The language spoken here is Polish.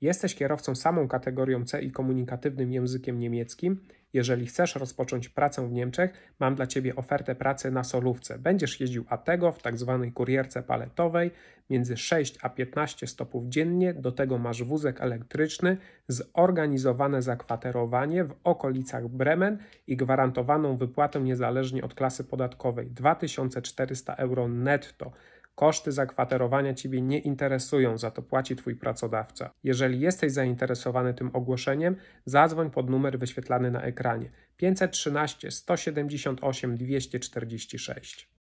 Jesteś kierowcą samą kategorią C i komunikatywnym językiem niemieckim. Jeżeli chcesz rozpocząć pracę w Niemczech, mam dla Ciebie ofertę pracy na solówce. Będziesz jeździł ATEGO w tzw. Tak kurierce paletowej między 6 a 15 stopów dziennie. Do tego masz wózek elektryczny, zorganizowane zakwaterowanie w okolicach Bremen i gwarantowaną wypłatę niezależnie od klasy podatkowej 2400 euro netto. Koszty zakwaterowania Ciebie nie interesują, za to płaci Twój pracodawca. Jeżeli jesteś zainteresowany tym ogłoszeniem, zadzwoń pod numer wyświetlany na ekranie 513 178 246.